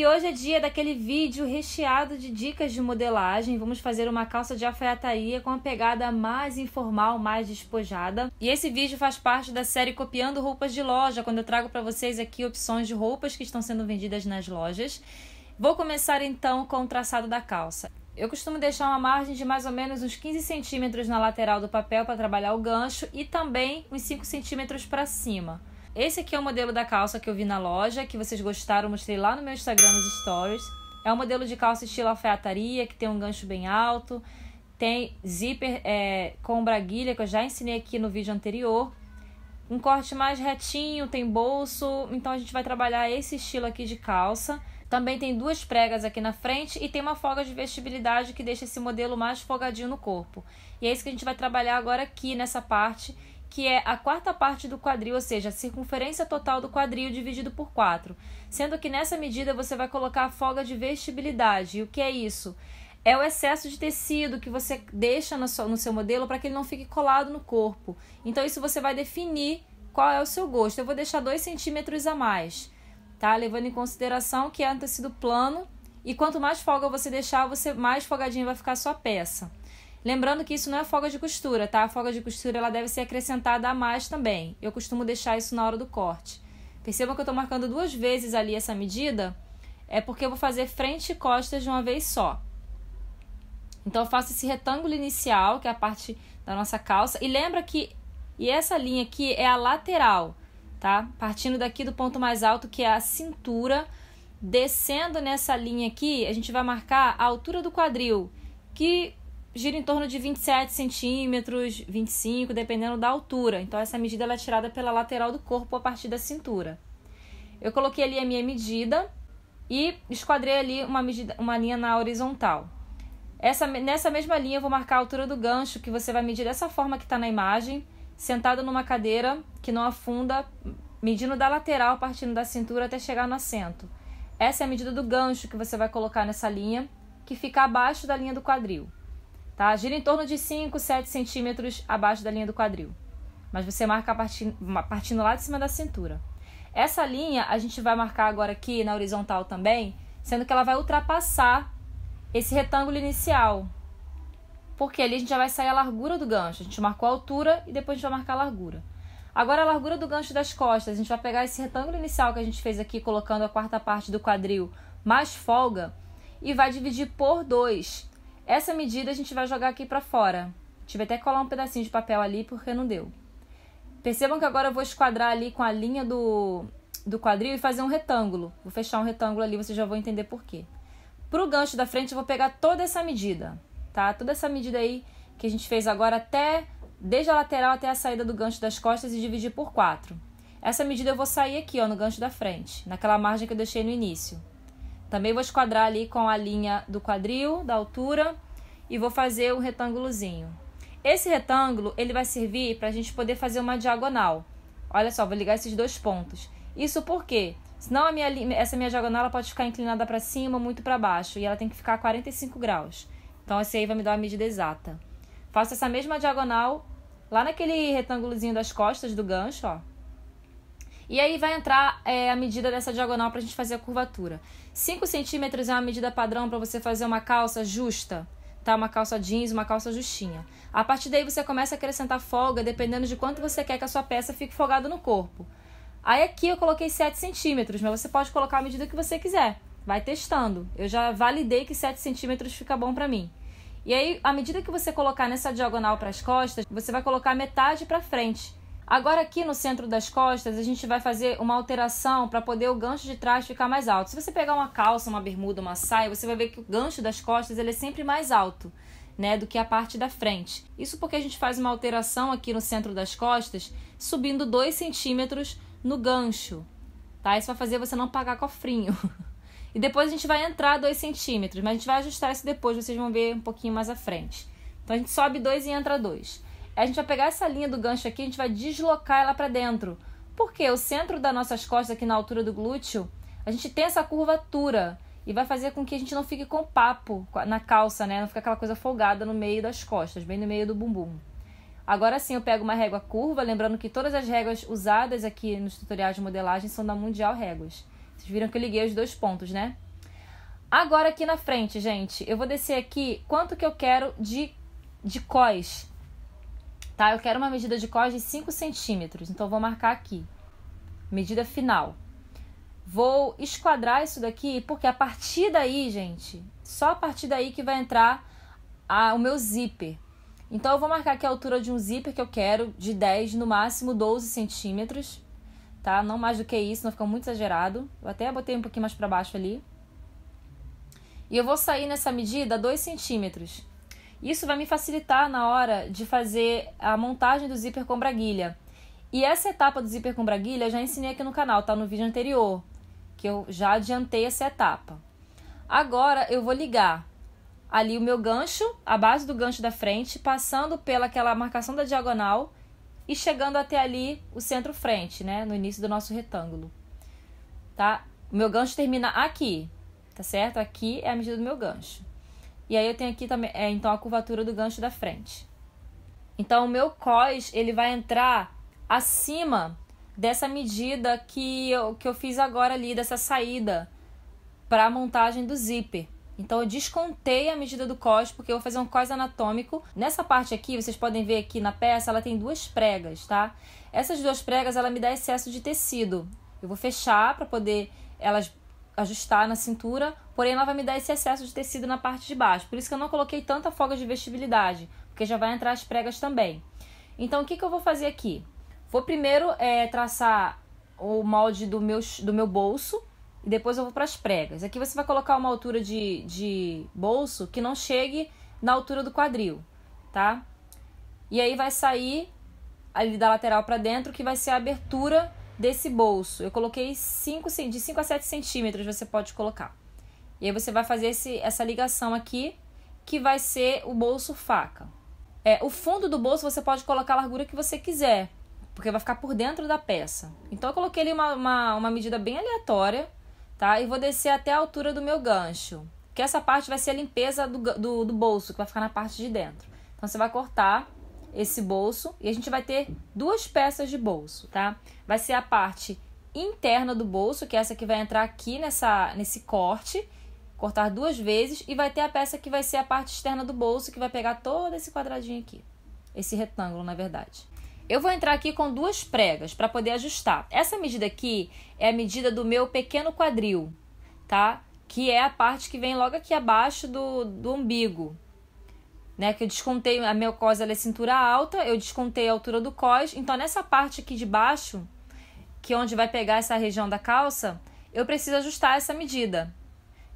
E hoje é dia daquele vídeo recheado de dicas de modelagem. Vamos fazer uma calça de alfaiataria com a pegada mais informal, mais despojada. E esse vídeo faz parte da série Copiando Roupas de Loja, quando eu trago para vocês aqui opções de roupas que estão sendo vendidas nas lojas. Vou começar então com o traçado da calça. Eu costumo deixar uma margem de mais ou menos uns 15 centímetros na lateral do papel para trabalhar o gancho e também uns 5 centímetros para cima. Esse aqui é o modelo da calça que eu vi na loja, que vocês gostaram, mostrei lá no meu Instagram nos stories. É um modelo de calça estilo alfaiataria, que tem um gancho bem alto, tem zíper é, com braguilha, que eu já ensinei aqui no vídeo anterior. Um corte mais retinho, tem bolso, então a gente vai trabalhar esse estilo aqui de calça. Também tem duas pregas aqui na frente e tem uma folga de vestibilidade que deixa esse modelo mais folgadinho no corpo. E é isso que a gente vai trabalhar agora aqui nessa parte que é a quarta parte do quadril, ou seja, a circunferência total do quadril dividido por 4. Sendo que nessa medida você vai colocar a folga de vestibilidade. E o que é isso? É o excesso de tecido que você deixa no seu, no seu modelo para que ele não fique colado no corpo. Então, isso você vai definir qual é o seu gosto. Eu vou deixar 2 centímetros a mais, tá? Levando em consideração que é um tecido plano. E quanto mais folga você deixar, você mais folgadinho vai ficar a sua peça. Lembrando que isso não é folga de costura, tá? A folga de costura ela deve ser acrescentada a mais também. Eu costumo deixar isso na hora do corte. Percebam que eu estou marcando duas vezes ali essa medida, é porque eu vou fazer frente e costas de uma vez só. Então eu faço esse retângulo inicial, que é a parte da nossa calça, e lembra que e essa linha aqui é a lateral, tá? Partindo daqui do ponto mais alto, que é a cintura, descendo nessa linha aqui, a gente vai marcar a altura do quadril, que gira em torno de 27 centímetros, 25, dependendo da altura. Então, essa medida é tirada pela lateral do corpo a partir da cintura. Eu coloquei ali a minha medida e esquadrei ali uma, medida, uma linha na horizontal. Essa, nessa mesma linha, eu vou marcar a altura do gancho, que você vai medir dessa forma que está na imagem, sentado numa cadeira que não afunda, medindo da lateral, partindo da cintura até chegar no assento. Essa é a medida do gancho que você vai colocar nessa linha, que fica abaixo da linha do quadril tá? Gira em torno de 5, 7 centímetros abaixo da linha do quadril. Mas você marca partindo, partindo lá de cima da cintura. Essa linha a gente vai marcar agora aqui na horizontal também, sendo que ela vai ultrapassar esse retângulo inicial. Porque ali a gente já vai sair a largura do gancho. A gente marcou a altura e depois a gente vai marcar a largura. Agora a largura do gancho das costas, a gente vai pegar esse retângulo inicial que a gente fez aqui, colocando a quarta parte do quadril mais folga, e vai dividir por 2. Essa medida a gente vai jogar aqui para fora. Tive até que colar um pedacinho de papel ali porque não deu. Percebam que agora eu vou esquadrar ali com a linha do, do quadril e fazer um retângulo. Vou fechar um retângulo ali, vocês já vão entender por quê. Pro gancho da frente eu vou pegar toda essa medida, tá? Toda essa medida aí que a gente fez agora até desde a lateral até a saída do gancho das costas e dividir por 4. Essa medida eu vou sair aqui, ó, no gancho da frente, naquela margem que eu deixei no início. Também vou esquadrar ali com a linha do quadril, da altura, e vou fazer um retângulozinho. Esse retângulo, ele vai servir para a gente poder fazer uma diagonal. Olha só, vou ligar esses dois pontos. Isso por quê? Senão a minha, essa minha diagonal ela pode ficar inclinada para cima, muito para baixo, e ela tem que ficar a 45 graus. Então, esse aí vai me dar a medida exata. Faço essa mesma diagonal lá naquele retângulozinho das costas do gancho, ó. E aí vai entrar é, a medida dessa diagonal para a gente fazer a curvatura. 5 centímetros é uma medida padrão para você fazer uma calça justa, tá? Uma calça jeans, uma calça justinha. A partir daí você começa a acrescentar folga, dependendo de quanto você quer que a sua peça fique folgada no corpo. Aí aqui eu coloquei 7 centímetros, mas você pode colocar a medida que você quiser. Vai testando. Eu já validei que 7 centímetros fica bom para mim. E aí, à medida que você colocar nessa diagonal para as costas, você vai colocar metade para frente. Agora aqui no centro das costas, a gente vai fazer uma alteração para poder o gancho de trás ficar mais alto. Se você pegar uma calça, uma bermuda, uma saia, você vai ver que o gancho das costas ele é sempre mais alto. Né, do que a parte da frente. Isso porque a gente faz uma alteração aqui no centro das costas, subindo 2 centímetros no gancho, tá? Isso vai fazer você não pagar cofrinho. E depois a gente vai entrar 2 centímetros, mas a gente vai ajustar isso depois, vocês vão ver um pouquinho mais à frente. Então a gente sobe 2 e entra 2. A gente vai pegar essa linha do gancho aqui, a gente vai deslocar ela para dentro. Porque o centro das nossas costas aqui na altura do glúteo, a gente tem essa curvatura e vai fazer com que a gente não fique com papo na calça, né? Não fica aquela coisa folgada no meio das costas, bem no meio do bumbum. Agora sim, eu pego uma régua curva, lembrando que todas as réguas usadas aqui nos tutoriais de modelagem são da Mundial Réguas. Vocês viram que eu liguei os dois pontos, né? Agora aqui na frente, gente, eu vou descer aqui quanto que eu quero de, de cós Tá, eu quero uma medida de cos de 5 centímetros, então vou marcar aqui. Medida final. Vou esquadrar isso daqui, porque a partir daí, gente, só a partir daí que vai entrar a, o meu zíper. Então eu vou marcar aqui a altura de um zíper que eu quero, de 10, no máximo 12 centímetros, tá? Não mais do que isso, não fica muito exagerado. Eu até botei um pouquinho mais para baixo ali. E eu vou sair nessa medida 2 centímetros. Isso vai me facilitar na hora de fazer a montagem do zíper com braguilha. E essa etapa do zíper com braguilha eu já ensinei aqui no canal, tá no vídeo anterior, que eu já adiantei essa etapa. Agora eu vou ligar ali o meu gancho, a base do gancho da frente, passando pelaquela marcação da diagonal e chegando até ali o centro frente, né, no início do nosso retângulo. Tá? O meu gancho termina aqui, tá certo? Aqui é a medida do meu gancho. E aí eu tenho aqui também, é, então, a curvatura do gancho da frente. Então, o meu cos, ele vai entrar acima dessa medida que eu, que eu fiz agora ali, dessa saída para a montagem do zíper. Então, eu descontei a medida do cos, porque eu vou fazer um cos anatômico. Nessa parte aqui, vocês podem ver aqui na peça, ela tem duas pregas, tá? Essas duas pregas, ela me dá excesso de tecido. Eu vou fechar para poder elas ajustar na cintura, porém ela vai me dar esse excesso de tecido na parte de baixo. Por isso que eu não coloquei tanta folga de vestibilidade, porque já vai entrar as pregas também. Então, o que, que eu vou fazer aqui? Vou primeiro é, traçar o molde do meu, do meu bolso e depois eu vou para as pregas. Aqui você vai colocar uma altura de, de bolso que não chegue na altura do quadril, tá? E aí vai sair ali da lateral para dentro que vai ser a abertura desse bolso. Eu coloquei cinco, de 5 a 7 centímetros, você pode colocar. E aí você vai fazer esse, essa ligação aqui, que vai ser o bolso faca. É, o fundo do bolso você pode colocar a largura que você quiser, porque vai ficar por dentro da peça. Então eu coloquei ali uma, uma, uma medida bem aleatória, tá? E vou descer até a altura do meu gancho. Que essa parte vai ser a limpeza do, do, do bolso, que vai ficar na parte de dentro. Então você vai cortar esse bolso e a gente vai ter duas peças de bolso, tá? Vai ser a parte interna do bolso, que é essa que vai entrar aqui nessa, nesse corte, cortar duas vezes, e vai ter a peça que vai ser a parte externa do bolso, que vai pegar todo esse quadradinho aqui, esse retângulo, na verdade. Eu vou entrar aqui com duas pregas para poder ajustar. Essa medida aqui é a medida do meu pequeno quadril, tá? Que é a parte que vem logo aqui abaixo do, do umbigo, né? Que eu descontei a miocose, ela é cintura alta, eu descontei a altura do cós. Então, nessa parte aqui de baixo, que é onde vai pegar essa região da calça, eu preciso ajustar essa medida,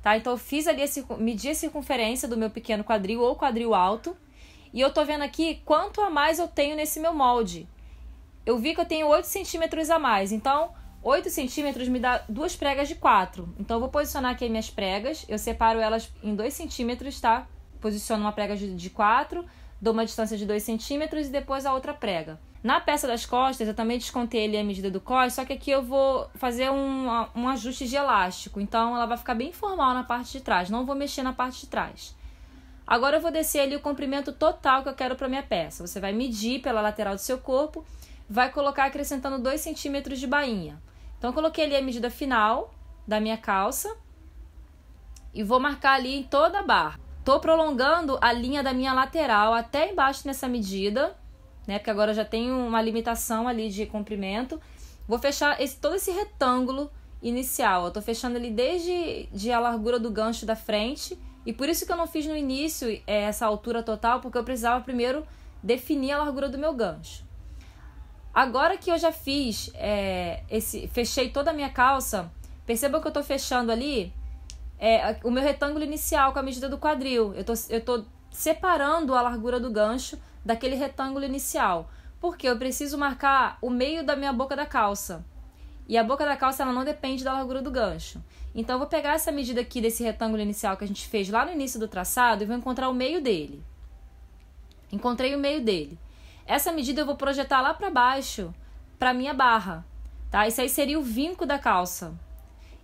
tá? Então, eu fiz ali, a medi a circunferência do meu pequeno quadril ou quadril alto. E eu tô vendo aqui quanto a mais eu tenho nesse meu molde. Eu vi que eu tenho 8 centímetros a mais, então... 8 centímetros me dá duas pregas de 4. Então, eu vou posicionar aqui as minhas pregas. Eu separo elas em 2 centímetros, tá? posiciono uma prega de 4, dou uma distância de 2 centímetros e depois a outra prega. Na peça das costas, eu também descontei ali a medida do cos, só que aqui eu vou fazer um, um ajuste de elástico. Então, ela vai ficar bem formal na parte de trás, não vou mexer na parte de trás. Agora eu vou descer ali o comprimento total que eu quero para minha peça. Você vai medir pela lateral do seu corpo, vai colocar acrescentando 2 centímetros de bainha. Então, eu coloquei ali a medida final da minha calça e vou marcar ali em toda a barra. Tô prolongando a linha da minha lateral até embaixo nessa medida, né? Porque agora eu já tenho uma limitação ali de comprimento. Vou fechar esse, todo esse retângulo inicial. Eu tô fechando ele desde de a largura do gancho da frente. E por isso que eu não fiz no início é, essa altura total, porque eu precisava primeiro definir a largura do meu gancho. Agora que eu já fiz é, esse, fechei toda a minha calça, perceba que eu tô fechando ali é, o meu retângulo inicial com a medida do quadril. Eu tô, eu tô separando a largura do gancho daquele retângulo inicial. Porque eu preciso marcar o meio da minha boca da calça. E a boca da calça ela não depende da largura do gancho. Então eu vou pegar essa medida aqui desse retângulo inicial que a gente fez lá no início do traçado e vou encontrar o meio dele. Encontrei o meio dele. Essa medida eu vou projetar lá para baixo para minha barra, tá? Isso aí seria o vinco da calça.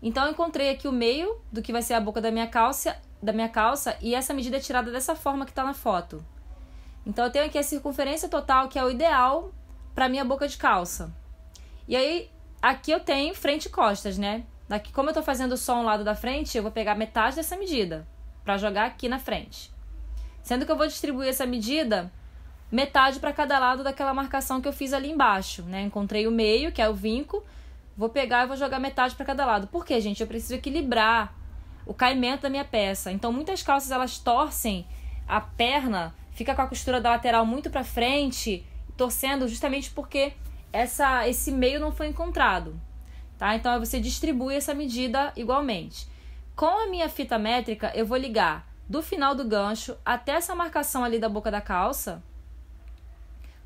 Então eu encontrei aqui o meio do que vai ser a boca da minha calça, da minha calça e essa medida é tirada dessa forma que está na foto. Então eu tenho aqui a circunferência total que é o ideal para minha boca de calça. E aí aqui eu tenho frente e costas, né? Daqui como eu estou fazendo só um lado da frente, eu vou pegar metade dessa medida para jogar aqui na frente. Sendo que eu vou distribuir essa medida metade para cada lado daquela marcação que eu fiz ali embaixo, né? Encontrei o meio, que é o vinco, Vou pegar e vou jogar metade para cada lado. Por quê, gente? Eu preciso equilibrar o caimento da minha peça. Então, muitas calças elas torcem a perna, fica com a costura da lateral muito para frente, torcendo justamente porque essa, esse meio não foi encontrado. Tá? Então, é você distribui essa medida igualmente. Com a minha fita métrica, eu vou ligar do final do gancho até essa marcação ali da boca da calça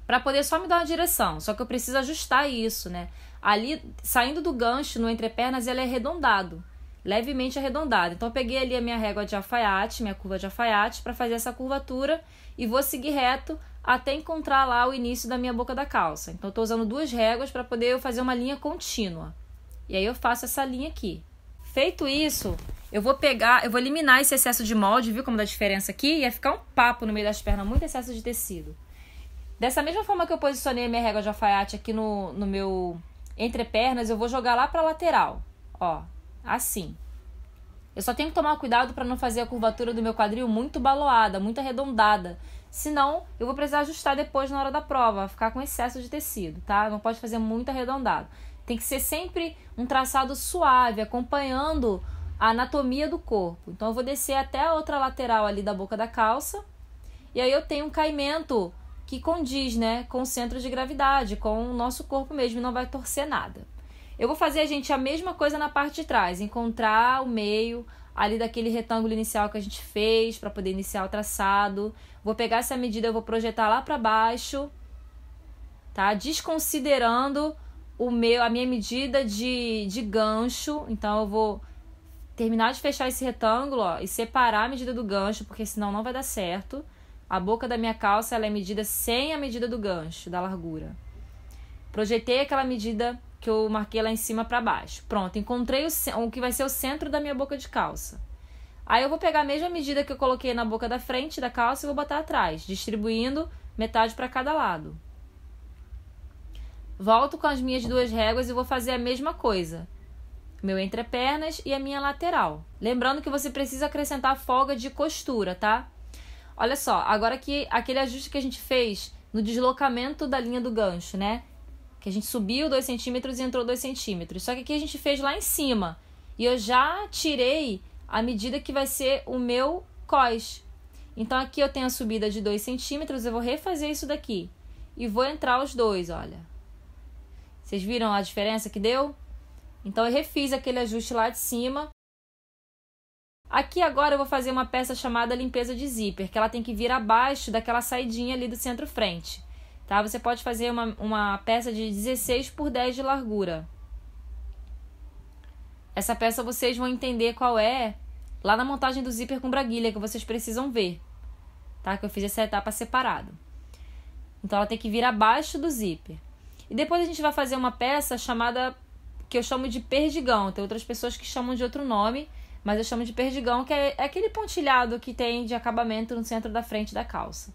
para poder só me dar uma direção. Só que eu preciso ajustar isso, né? ali saindo do gancho no entrepernas ele é arredondado, levemente arredondado. Então eu peguei ali a minha régua de alfaiate, minha curva de alfaiate para fazer essa curvatura e vou seguir reto até encontrar lá o início da minha boca da calça. Então eu tô usando duas réguas para poder eu fazer uma linha contínua. E aí eu faço essa linha aqui. Feito isso, eu vou pegar, eu vou eliminar esse excesso de molde, viu como dá diferença aqui? Ia ficar um papo no meio das pernas, muito excesso de tecido. Dessa mesma forma que eu posicionei a minha régua de alfaiate aqui no, no meu entre pernas, eu vou jogar lá para a lateral, ó, assim. Eu só tenho que tomar cuidado para não fazer a curvatura do meu quadril muito baloada, muito arredondada. Senão, eu vou precisar ajustar depois na hora da prova, ficar com excesso de tecido, tá? Não pode fazer muito arredondado. Tem que ser sempre um traçado suave, acompanhando a anatomia do corpo. Então, eu vou descer até a outra lateral ali da boca da calça. E aí, eu tenho um caimento que condiz, né, com o centro de gravidade, com o nosso corpo mesmo, não vai torcer nada. Eu vou fazer a gente a mesma coisa na parte de trás, encontrar o meio ali daquele retângulo inicial que a gente fez para poder iniciar o traçado. Vou pegar essa medida, eu vou projetar lá para baixo, tá? Desconsiderando o meu, a minha medida de, de gancho. Então eu vou terminar de fechar esse retângulo, ó, e separar a medida do gancho, porque senão não vai dar certo. A boca da minha calça ela é medida sem a medida do gancho, da largura. Projetei aquela medida que eu marquei lá em cima para baixo. Pronto, encontrei o, o que vai ser o centro da minha boca de calça. Aí eu vou pegar a mesma medida que eu coloquei na boca da frente da calça e vou botar atrás, distribuindo metade para cada lado. Volto com as minhas duas réguas e vou fazer a mesma coisa. Meu entre pernas e a minha lateral. Lembrando que você precisa acrescentar folga de costura, tá? Olha só, agora que aquele ajuste que a gente fez no deslocamento da linha do gancho, né? Que a gente subiu 2 centímetros e entrou 2 centímetros. Só que aqui a gente fez lá em cima. E eu já tirei a medida que vai ser o meu cos. Então aqui eu tenho a subida de 2 centímetros, eu vou refazer isso daqui. E vou entrar os dois, olha. Vocês viram a diferença que deu? Então eu refiz aquele ajuste lá de cima Aqui agora eu vou fazer uma peça chamada limpeza de zíper, que ela tem que vir abaixo daquela saidinha ali do centro-frente. Tá? Você pode fazer uma, uma peça de 16 por 10 de largura. Essa peça vocês vão entender qual é lá na montagem do zíper com braguilha, que vocês precisam ver. Tá? Que eu fiz essa etapa separado. Então ela tem que vir abaixo do zíper. E depois a gente vai fazer uma peça chamada que eu chamo de perdigão. Tem outras pessoas que chamam de outro nome mas eu chamo de perdigão, que é, é aquele pontilhado que tem de acabamento no centro da frente da calça.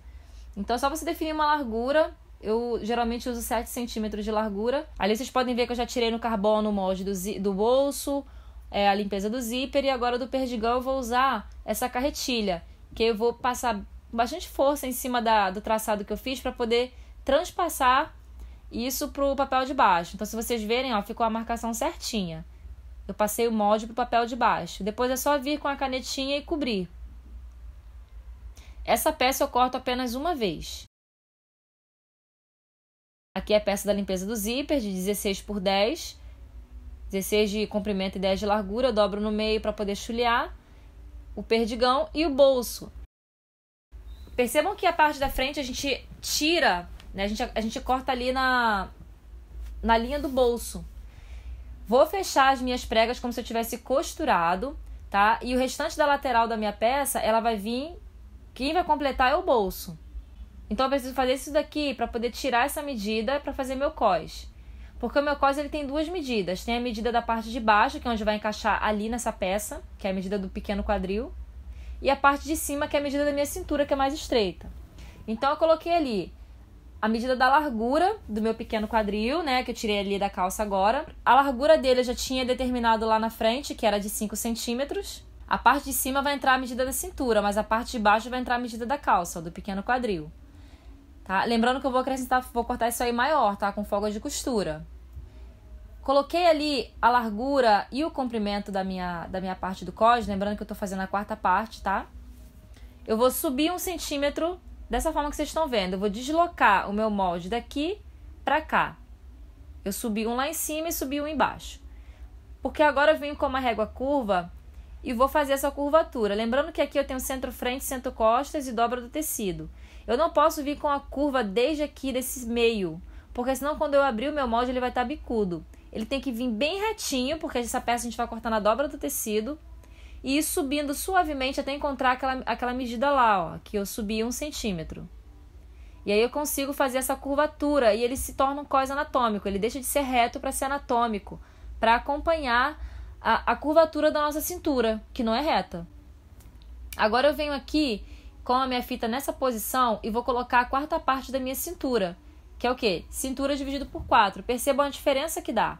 Então é só você definir uma largura. Eu geralmente uso 7 centímetros de largura. Ali vocês podem ver que eu já tirei no carbono o molde do, do bolso, é, a limpeza do zíper. E agora do perdigão eu vou usar essa carretilha, que eu vou passar bastante força em cima da, do traçado que eu fiz para poder transpassar isso pro papel de baixo. Então, se vocês verem, ó, ficou a marcação certinha. Eu passei o molde para o papel de baixo. Depois é só vir com a canetinha e cobrir. Essa peça eu corto apenas uma vez. Aqui é a peça da limpeza do zíper de 16 por 10. 16 de comprimento e 10 de largura. Eu dobro no meio para poder chulhar. O perdigão e o bolso. Percebam que a parte da frente a gente tira, né? a, gente, a gente corta ali na, na linha do bolso. Vou fechar as minhas pregas como se eu tivesse costurado, tá? E o restante da lateral da minha peça, ela vai vir... Quem vai completar é o bolso. Então eu preciso fazer isso daqui para poder tirar essa medida para fazer meu cos. Porque o meu cos ele tem duas medidas. Tem a medida da parte de baixo, que é onde vai encaixar ali nessa peça, que é a medida do pequeno quadril, e a parte de cima, que é a medida da minha cintura, que é mais estreita. Então eu coloquei ali a medida da largura do meu pequeno quadril, né, que eu tirei ali da calça agora. A largura dele eu já tinha determinado lá na frente, que era de 5 centímetros. A parte de cima vai entrar a medida da cintura, mas a parte de baixo vai entrar a medida da calça, do pequeno quadril. Tá? Lembrando que eu vou acrescentar, vou cortar isso aí maior, tá? Com folga de costura. Coloquei ali a largura e o comprimento da minha, da minha parte do cós, lembrando que eu tô fazendo a quarta parte, tá? Eu vou subir um centímetro dessa forma que vocês estão vendo. Eu vou deslocar o meu molde daqui para cá. Eu subi um lá em cima e subi um embaixo. Porque agora eu venho com uma régua curva e vou fazer essa curvatura. Lembrando que aqui eu tenho centro frente, centro costas e dobra do tecido. Eu não posso vir com a curva desde aqui desse meio, porque senão quando eu abrir o meu molde ele vai estar tá bicudo. Ele tem que vir bem retinho, porque essa peça a gente vai cortar na dobra do tecido e ir subindo suavemente até encontrar aquela, aquela medida lá, ó, que eu subi um centímetro. E aí eu consigo fazer essa curvatura e ele se torna um cos anatômico, ele deixa de ser reto para ser anatômico, para acompanhar a, a curvatura da nossa cintura, que não é reta. Agora eu venho aqui com a minha fita nessa posição e vou colocar a quarta parte da minha cintura, que é o que? Cintura dividido por 4. Percebam a diferença que dá.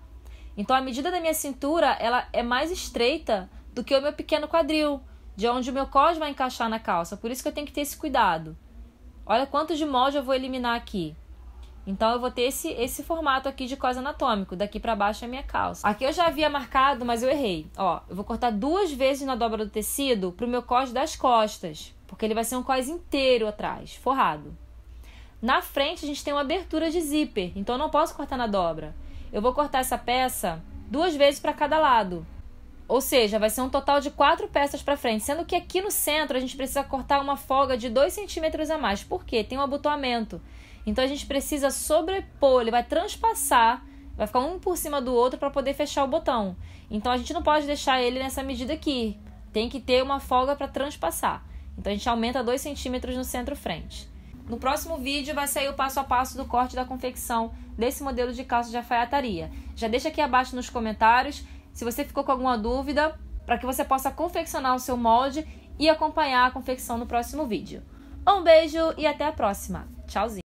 Então a medida da minha cintura ela é mais estreita do que o meu pequeno quadril, de onde o meu cos vai encaixar na calça. Por isso que eu tenho que ter esse cuidado. Olha quanto de molde eu vou eliminar aqui. Então eu vou ter esse, esse formato aqui de cos anatômico, daqui para baixo é a minha calça. Aqui eu já havia marcado, mas eu errei. Ó, eu vou cortar duas vezes na dobra do tecido pro meu cos das costas, porque ele vai ser um cos inteiro atrás, forrado. Na frente a gente tem uma abertura de zíper, então eu não posso cortar na dobra. Eu vou cortar essa peça duas vezes para cada lado, ou seja, vai ser um total de quatro peças para frente, sendo que aqui no centro a gente precisa cortar uma folga de 2 centímetros a mais, porque tem um abotoamento. Então a gente precisa sobrepor, ele vai transpassar, vai ficar um por cima do outro para poder fechar o botão. Então a gente não pode deixar ele nessa medida aqui, tem que ter uma folga para transpassar. Então a gente aumenta 2 centímetros no centro-frente. No próximo vídeo vai sair o passo a passo do corte da confecção desse modelo de calça de alfaiataria. Já deixa aqui abaixo nos comentários se você ficou com alguma dúvida, para que você possa confeccionar o seu molde e acompanhar a confecção no próximo vídeo. Um beijo e até a próxima. Tchauzinho!